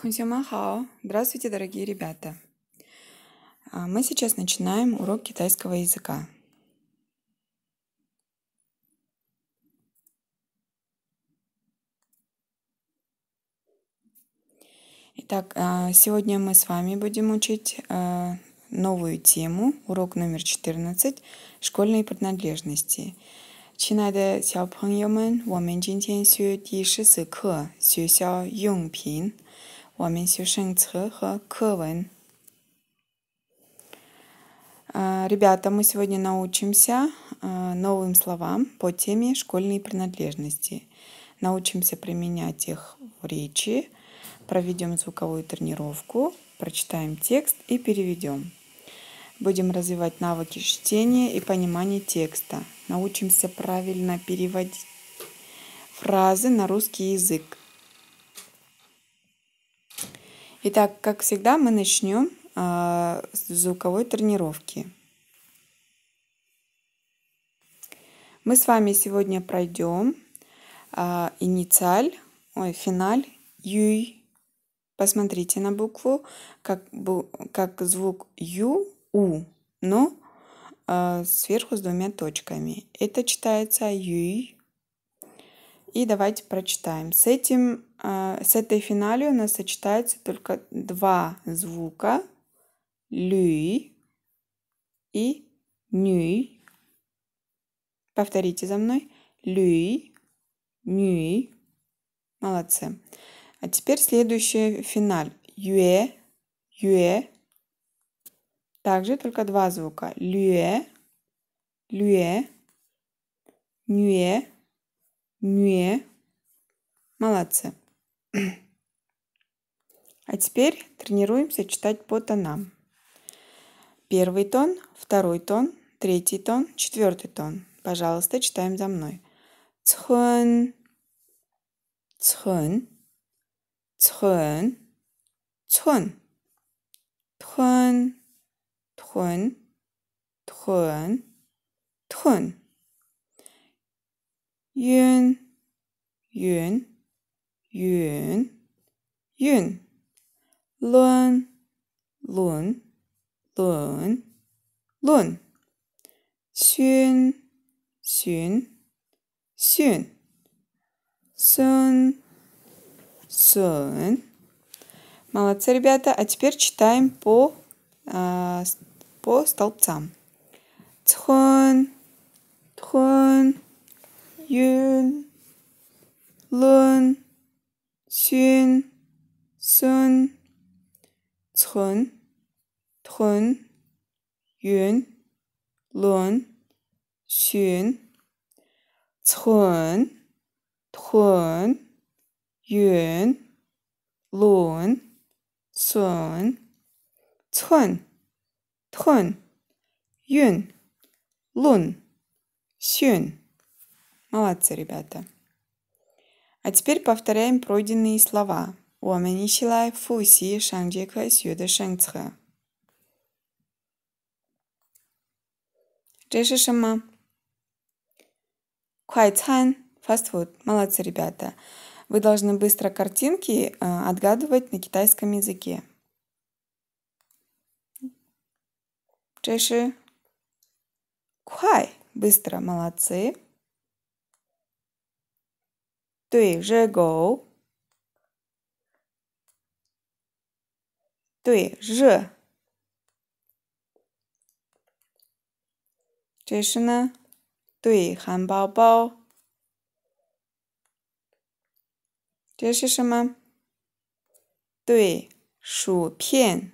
Тхунсёма Здравствуйте, дорогие ребята! А, мы сейчас начинаем урок китайского языка. Итак, а, сегодня мы с вами будем учить а, новую тему, урок номер 14, школьные принадлежности. 亲爱的小朋友们，我们今天学第十四课学校用品。我们学生词和课文. Ребята, мы сегодня научимся новым словам по теме школьные принадлежности. Научимся применять их в речи, проведем звуковую тренировку, прочитаем текст и переведем. Будем развивать навыки чтения и понимания текста. Научимся правильно переводить фразы на русский язык. Итак, как всегда, мы начнем а, с звуковой тренировки. Мы с вами сегодня пройдем а, инициаль, ой, финаль, юй. Посмотрите на букву, как, как звук ю, у, но а, сверху с двумя точками. Это читается юй. И давайте прочитаем. С этим а, с этой финалью у нас сочетаются только два звука люй и нюй. Повторите за мной. Люй, нюй. Молодцы. А теперь следующий финаль. Юэ, юэ. Также только два звука. Люэ, люэ, нюэ, нюэ. Молодцы. А теперь тренируемся читать по тонам. Первый тон, второй тон, третий тон, четвертый тон. Пожалуйста, читаем за мной. Цхун, цхун, цхун, цхун, тхун, тхун, тхун, тхун. Юн, юн, yun, yun, Lun, lun, lun, lun. Xun, xun, xun. sun, sun. Молодцы, ребята. А теперь читаем по, а, по столбцам. Цхун, тхун, юн, лун. sun, chun, chun, xun, tun, yun, lun, xun, 쉰, 순, 천, 톤, 윤, 론, 쉰, 천, 톤, 윤, 론, 순, 천, 톤, 윤, лун, щун. м о u n д u n ребята. А теперь повторяем пройденные слова. 我们一起来复习上节课学的生词。这是什么？快餐，fast Молодцы, ребята. Вы должны быстро картинки э, отгадывать на китайском языке. Быстро, молодцы. 对热狗，对热，这是呢？对汉堡包，这是什么？对薯片，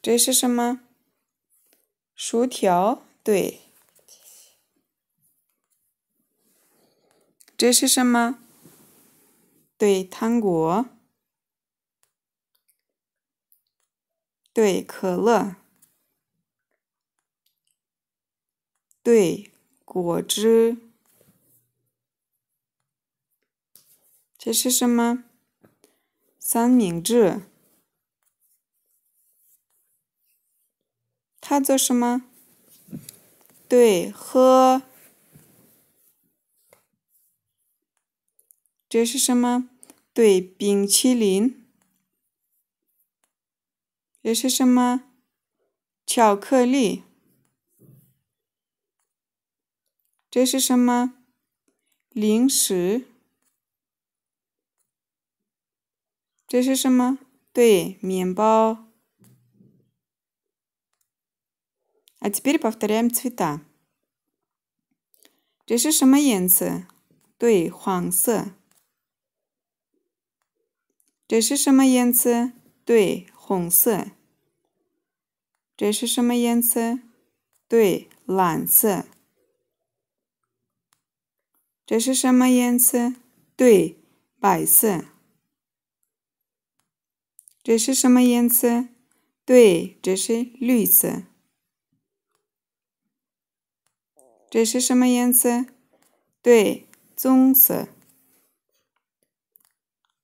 这是什么？薯条，对。这是什么？对，糖果。对，可乐。对，果汁。这是什么？三明治。他做什么？对，喝。这是什么？对，冰淇淋。这是什么？巧克力。这是什么？零食。这是什么？对，面包。А теперь повторяем цвета。这是什么颜色？对，黄色。这是什么颜色？对，红色。这是什么颜色？对，蓝色。这是什么颜色？对，白色。这是什么颜色？对，这是绿色。这是什么颜色？对，棕色。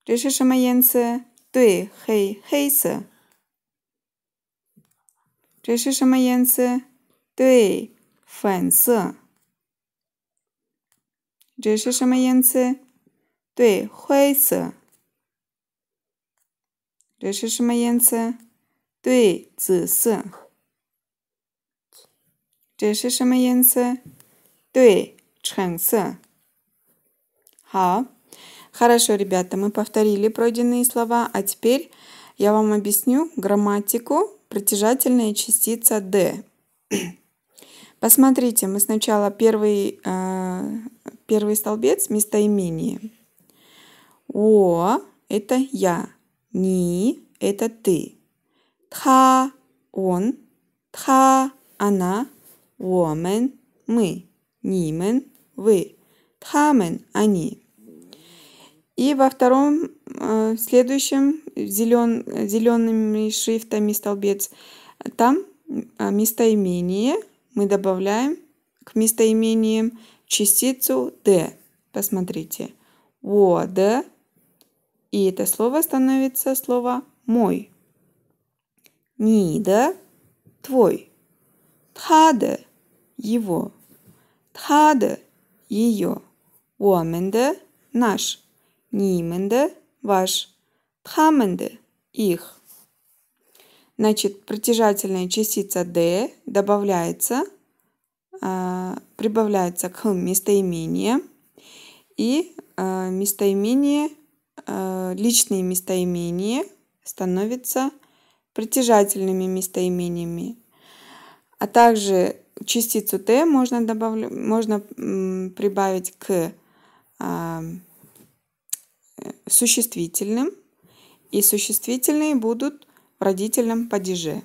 这是什么颜色？对，黑黑色。这是什么颜色？对，粉色。这是什么颜色？对，灰色。这是什么颜色？对，紫色。这是什么颜色？对，橙色。好。Хорошо, ребята, мы повторили пройденные слова, а теперь я вам объясню грамматику протяжательная частица «д». Посмотрите, мы сначала первый, э, первый столбец местоимение. О – это я, ни – это ты, тха – он, тха – она, омен – мы, нимен – вы, тхамен – они – и во втором, в э, следующем, зелен, зелеными шрифтами столбец, там э, местоимение мы добавляем к местоимениям частицу «д». Посмотрите. «Вода». И это слово становится слово «мой». «Нида» – «твой». «Тхада» – «его». «Тхада» – «ее». «Уаменда» – «наш». Нимэнде ваш. тхаменде, их. Значит, притяжательная частица «д» добавляется, э, прибавляется к местоимение. И э, местоимение, э, личные местоимения становятся притяжательными местоимениями. А также частицу «т» можно, добавля... можно прибавить к существительным, и существительные будут в родительном падеже.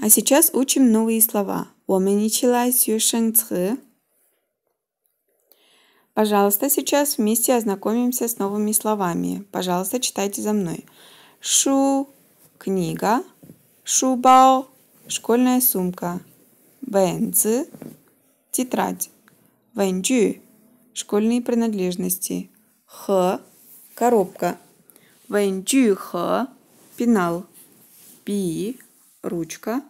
А сейчас учим новые слова. Пожалуйста, сейчас вместе ознакомимся с новыми словами. Пожалуйста, читайте за мной. Шу – книга. Шубао – школьная сумка. Бэнзи тетрадь, вэньджу – школьные принадлежности, х – коробка, вэньджу х – пенал, би – ручка,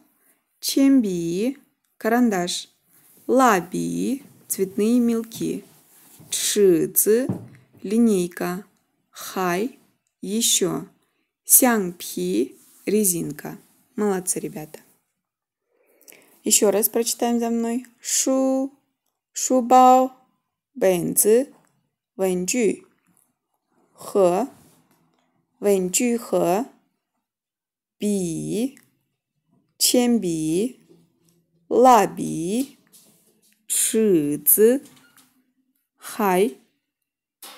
чемби – карандаш, лаби – цветные мелки, чжи – линейка, хай – еще, сянгпи – резинка. Молодцы, ребята. Еще раз прочитаем за мной. Шу, шубао, бэнзи, вэнджи, хэ, вэнджи хэ, би, ченби, лаби, шизи, хай,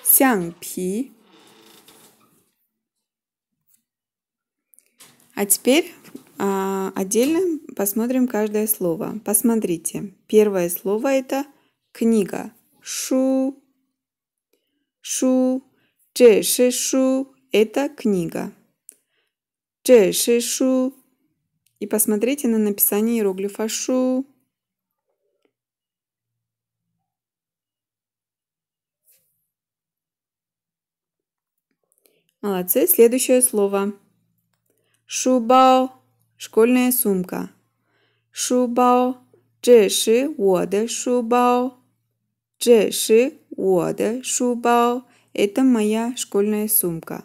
сянпи. А теперь а, отдельно посмотрим каждое слово. Посмотрите. Первое слово это книга. Шу. Шу. Чеши шу. Это книга. Чеши шу. И посмотрите на написание иероглифа шу. Молодцы. Следующее слово. Шубао. Школьная сумка. Шубао. Це вода шубао. Це вода шубао. Это моя школьная сумка.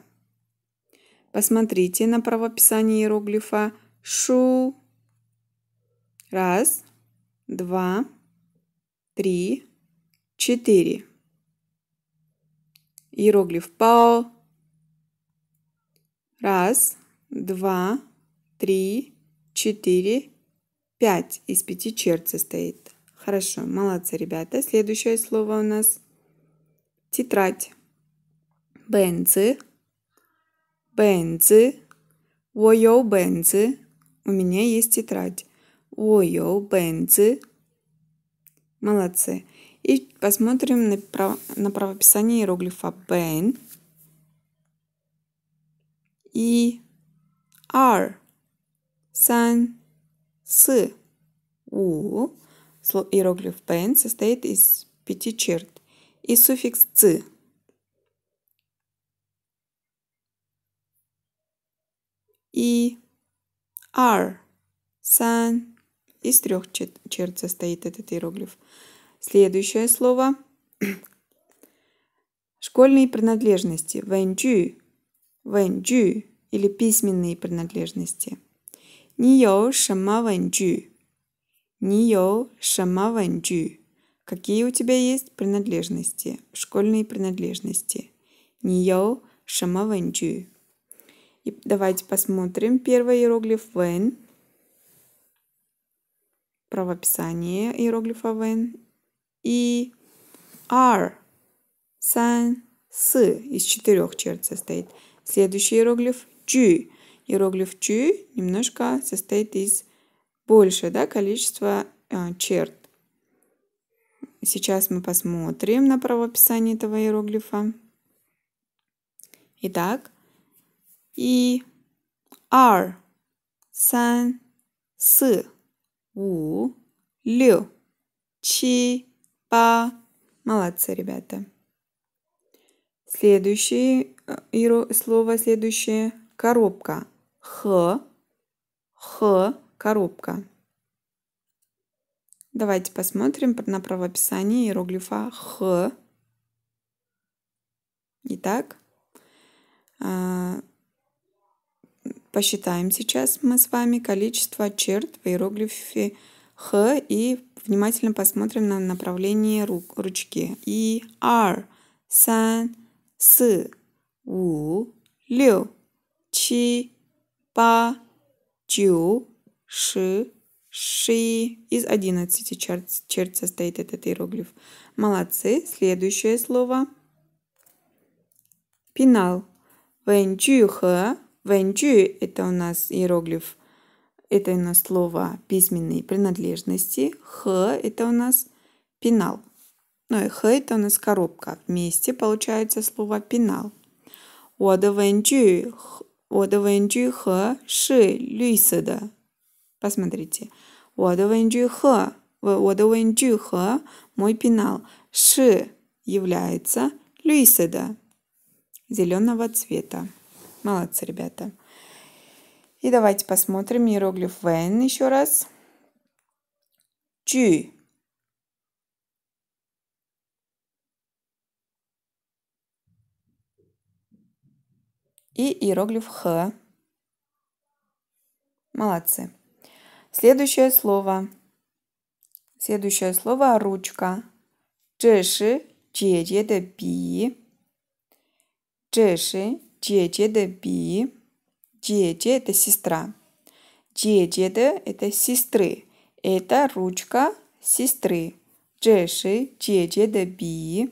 Посмотрите на правописание иероглифа шу. Раз, два, три, четыре. Иероглиф пао. Раз, два, три три, четыре, пять из пяти черт состоит. Хорошо, молодцы, ребята. Следующее слово у нас тетрадь. Бенцы, бенцы, войо бенцы. У меня есть тетрадь. Войо бенцы. Молодцы. И посмотрим на, прав... на правописание иероглифа бен и R. Сан 三、四、五. Иероглиф «пен» состоит из пяти черт и суффикс «цы». И, ар, сан. Из трех черт состоит этот иероглиф. Следующее слово Школьные принадлежности. Вэнджу. Вэнджу. Или письменные принадлежности. 你有什么问句？你有什么问句？Какие у тебя есть принадлежности? Школьные принадлежности. Не йо шама давайте посмотрим первый иероглиф вен. Правописание иероглифа вен. И ар. Сан. С. Из четырех черт состоит. Следующий иероглиф джу иероглиф Q немножко состоит из большего да, количество э, черт. Сейчас мы посмотрим на правописание этого иероглифа. Итак, и R, Сан, С, У, Лю, Чи, Па. Молодцы, ребята. Следующее э, слово, следующее коробка. Х, Х, коробка. Давайте посмотрим на правописание иероглифа Х. Итак, а, посчитаем сейчас мы с вами количество черт в иероглифе Х и внимательно посмотрим на направление рук, ручки. И, ар, сан, с, у, лю, чи, па, чу, ши, ши. Из 11 черт, черт состоит этот иероглиф. Молодцы. Следующее слово. Пенал. Вэнчу хэ. Вэнчу – это у нас иероглиф. Это у нас слово письменные принадлежности. Х – это у нас пенал. Ну и х – это у нас коробка. Вместе получается слово пенал. 我的文具我的文具盒是绿色的。Посмотрите. 我的文具盒,我的文具盒, мой пенал, 是 является зеленого цвета. Молодцы, ребята. И давайте посмотрим иероглиф Вен еще раз. Чу и иероглиф Х. Молодцы. Следующее слово. Следующее слово ручка. 这是姐姐的笔。这是姐姐的笔。姐姐 это сестра. 姐姐的 это сестры. Это ручка сестры. 这是姐姐的笔。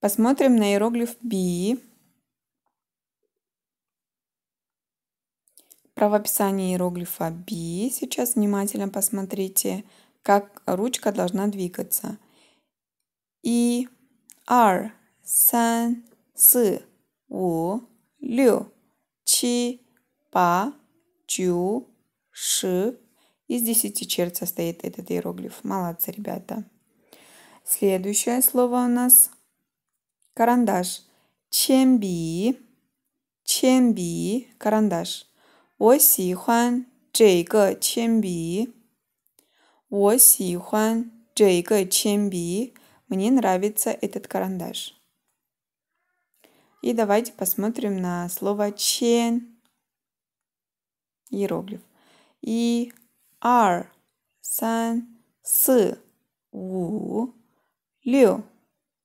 Посмотрим на иероглиф B. Правописание иероглифа B. Сейчас внимательно посмотрите, как ручка должна двигаться. И, ар, сан, с, у, лю, чи, па, чу, ши. Из десяти черт состоит этот иероглиф. Молодцы, ребята. Следующее слово у нас карандаш. Чемби. Чемби. Карандаш. 我喜欢这个铅笔。我喜欢这个铅笔. Мне нравится этот карандаш. И давайте посмотрим на слово чен. Иероглиф. И ар, сан, с, у, лю,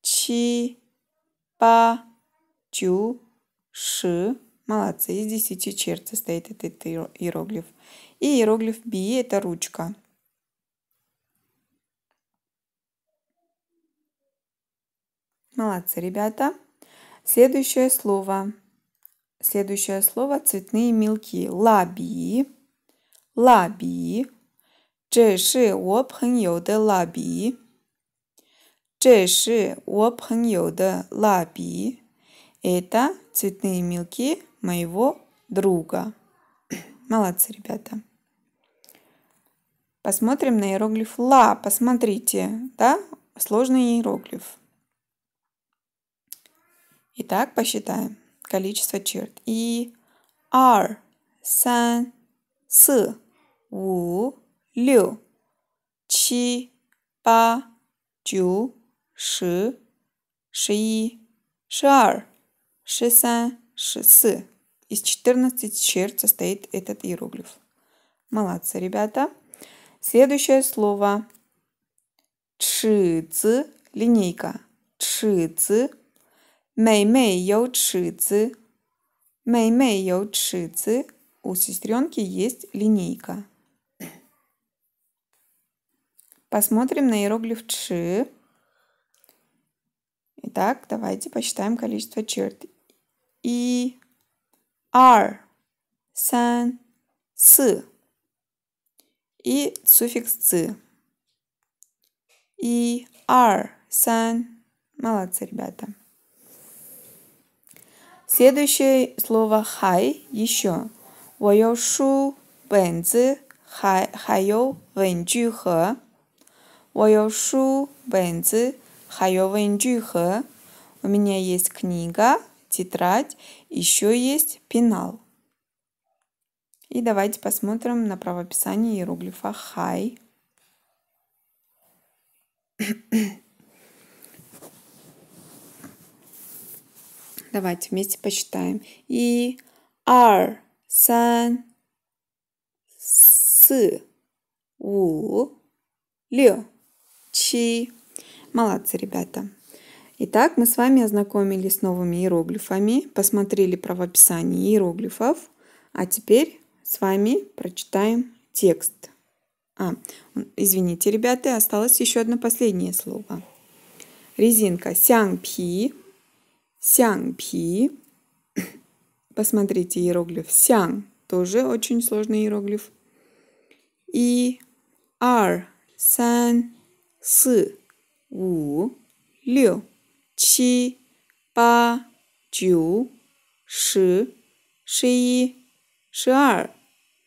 чи, па, чу, ши. Молодцы, из 10 черт состоит этот иероглиф. И иероглиф B – это ручка. Молодцы, ребята. Следующее слово. Следующее слово – цветные мелки. Лаби. Лаби. Это цветные мелки моего друга. Молодцы, ребята. Посмотрим на иероглиф «ла». Посмотрите, да? Сложный иероглиф. Итак, посчитаем количество черт. И, ар, сан, с, у, лю, чи, па, чу, ши, ши, ши, ши, ши, из 14 черт состоит этот иероглиф. Молодцы, ребята. Следующее слово. Чицы. Линейка. Чицы. Мэй-мэй йоу чицы. Мэй-мэй йоу чицы. У сестренки есть линейка. Посмотрим на иероглиф чи. Итак, давайте посчитаем количество черт. И 二、三、四 и суффикс «цы». И, ар, сан. Молодцы, ребята. Следующее слово хай еще. Воё шу бэнзи хай хайо У меня есть книга, тетрадь, еще есть пенал. И давайте посмотрим на правописание иероглифа «хай». Давайте вместе посчитаем. И, ар, сан, с, у, лё, чи. Молодцы, ребята. Итак, мы с вами ознакомились с новыми иероглифами, посмотрели правописание иероглифов, а теперь с вами прочитаем текст. А, извините, ребята, осталось еще одно последнее слово. Резинка сянгпи, сянгпи. Посмотрите иероглиф сянг, тоже очень сложный иероглиф. И ар, сан, с, у, лю. 七、八、九、十、十一、十二、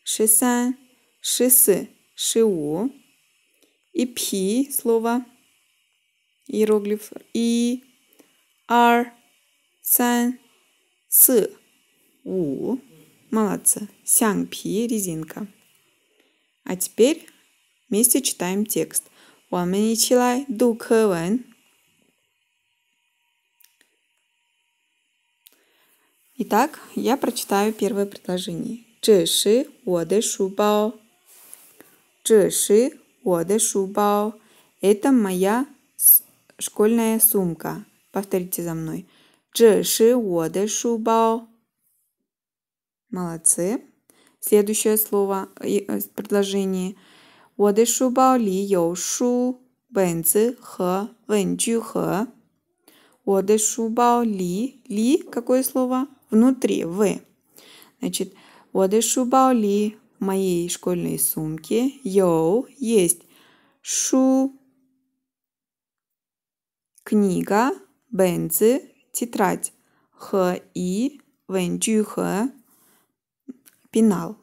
十三、十四、十五. И пи слово, иероглиф и, ар, сан, с, у. Молодцы. Сян пи, резинка. А теперь вместе читаем текст. 我们一起来读课文。Итак, я прочитаю первое предложение. Это моя школьная сумка. Повторите за мной. 这是我的书包. Молодцы. Следующее слово, э, предложение. 我的书包里有书、本子和文具盒。我的书包里里 какое слово? внутри, вы, Значит, воды шубаули моей школьной сумке Йоу есть шу книга, бенцы, тетрадь. Х и венчу х пенал.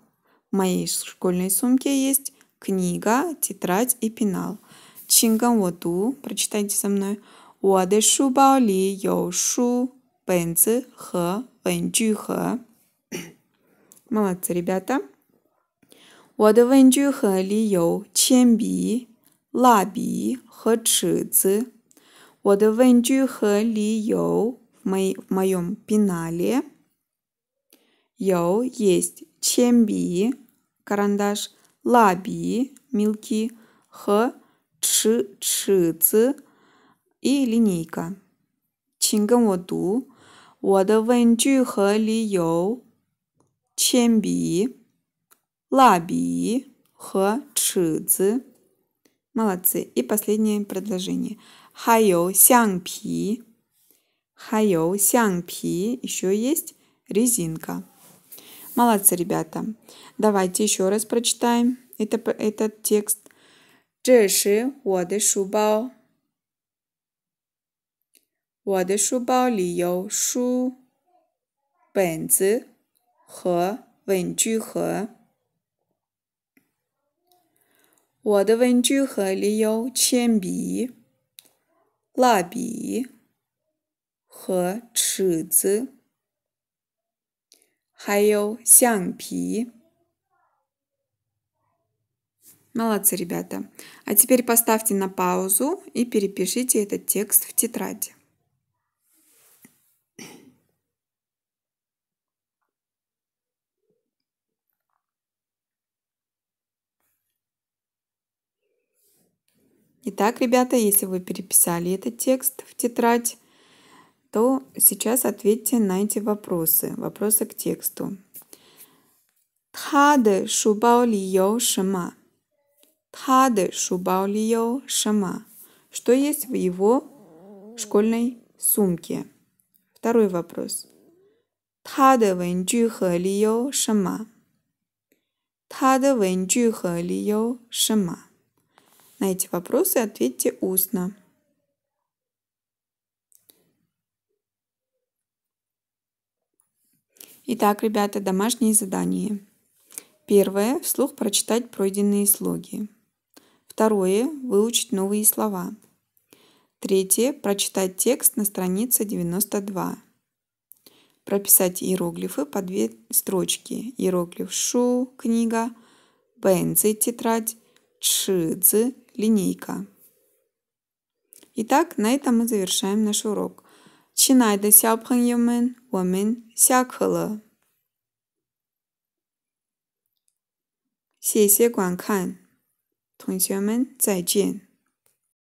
В моей школьной сумке есть книга, тетрадь и пенал. Чинган воду, прочитайте со мной. 我的书包里有书、本子和 Молодцы, ребята. 我的问句盒里有铅笔、蜡笔和尺子。我的问句盒里有 в, моей, в моем пенале «Йоу» есть «чемби» – карандаш, «лаби» – мелки, «х» – «чи» – «чицы» и линейка. «Чинган воду» 我的问句和理由，铅笔、蜡笔和尺子。Молодцы. И последнее предложение. 还有橡皮，还有橡皮，еще есть резинка. Молодцы, ребята. Давайте еще раз прочитаем это, этот текст. 这是我的书包。我的书包里有书、本子和文具盒。我的文具盒里有铅笔、蜡笔和尺子，还有橡皮。Молодцы, ребята. А теперь поставьте на паузу и перепишите этот текст в тетради. Итак, ребята, если вы переписали этот текст в тетрадь, то сейчас ответьте на эти вопросы. Вопросы к тексту. ли ли Что есть в его школьной сумке? Второй вопрос. ли ли 他的文具盒里有什么？他的文具盒里有什么？на эти вопросы ответьте устно. Итак, ребята, домашние задания. Первое. Вслух прочитать пройденные слоги. Второе. Выучить новые слова. Третье. Прочитать текст на странице 92. Прописать иероглифы по две строчки. Иероглиф «шу» – книга, «бэнзи» – тетрадь, «чидзи» линейка. Итак, на этом мы завершаем наш урок. Чинай омен 亲爱的小朋友们，我们下课了。谢谢观看，同学们再见。